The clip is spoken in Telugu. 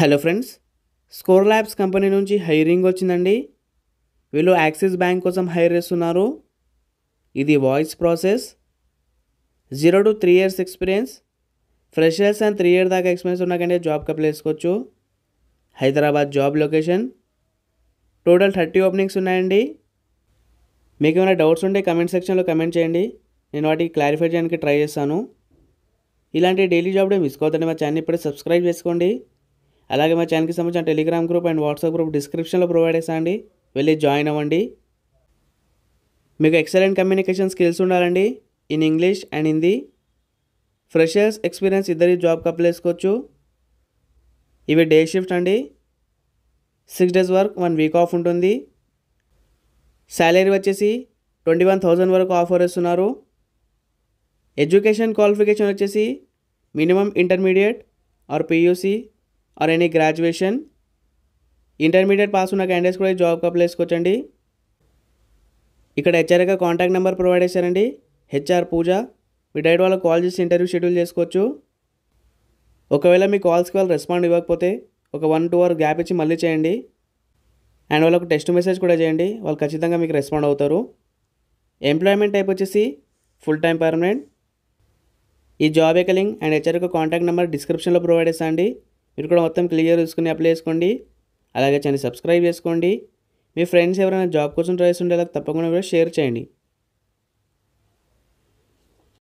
hello friends score labs company నుంచి హైరింగ్ వచ్చిందండి వీళ్ళు యాక్సిస్ బ్యాంక్ కోసం హైర్ చేస్తున్నారు ఇది voice process zero to three years experience freshers and three year దాకా ఎక్స్పీరియన్స్ ఉన్నాకంటే జాబ్ అప్లై చేసుకోవచ్చు Hyderabad job location total thirty openings ఉన్నాయండి మీకు ఏమైనా డౌట్స్ ఉంటే కమెంట్ సెక్షన్లో కమెంట్ చేయండి నేను వాటికి క్లారిఫై చేయడానికి ట్రై చేస్తాను ఇలాంటి డైలీ జాబ్ డే మిస్ కావద్దండి మా ఛానల్ ఇప్పుడే సబ్స్క్రైబ్ చేసుకోండి అలాగే మా ఛానల్కి సంబంధించిన Telegram group and WhatsApp group డిస్క్రిప్షన్లో ప్రొవైడ్ చేసాండి వెళ్ళి జాయిన్ అవ్వండి మీకు ఎక్సలెంట్ కమ్యూనికేషన్ స్కిల్స్ ఉండాలండి in English and Hindi freshers experience ఇద్దరి జాబ్ అప్లై చేసుకోవచ్చు ఇవి డే షిఫ్ట్ అండి six days work one week off ఉంటుంది శాలరీ వచ్చేసి ట్వంటీ వన్ థౌజండ్ వరకు ఆఫర్ ఇస్తున్నారు ఎడ్యుకేషన్ క్వాలిఫికేషన్ వచ్చేసి minimum intermediate or PUC are any graduation intermediate pass ఉన్న క్యాండిడేట్స్ కూడా జాబ్కి అప్లై చేసుకోవచ్చండి ఇక్కడ హెచ్ఆర్గా కాంటాక్ట్ నెంబర్ ప్రొవైడ్ చేశారండి హెచ్ఆర్ పూజ మీ డైట్ వాళ్ళకి కాల్ చేసి ఇంటర్వ్యూ షెడ్యూల్ చేసుకోవచ్చు ఒకవేళ మీ కాల్స్కి వాళ్ళు రెస్పాండ్ ఇవ్వకపోతే ఒక వన్ టూ అవర్ గ్యాప్ ఇచ్చి మళ్ళీ చేయండి అండ్ వాళ్ళకు టెక్స్ట్ మెసేజ్ కూడా చేయండి వాళ్ళు ఖచ్చితంగా మీకు రెస్పాండ్ అవుతారు ఎంప్లాయ్మెంట్ టైప్ వచ్చేసి ఫుల్ టైం పర్మనెంట్ ఈ జాబ్ ఎకలింగ్ అండ్ హెచ్ఆర్ యొక్క కాంటాక్ట్ నెంబర్ డిస్క్రిప్షన్లో ప్రొవైడ్ చేస్తాను అండి మీరు కూడా మొత్తం క్లియర్ చూసుకుని అప్లై చేసుకోండి అలాగే ఛానల్ సబ్స్క్రైబ్ చేసుకోండి మీ ఫ్రెండ్స్ ఎవరైనా జాబ్ కోసం ట్రై ఉంటే తప్పకుండా కూడా షేర్ చేయండి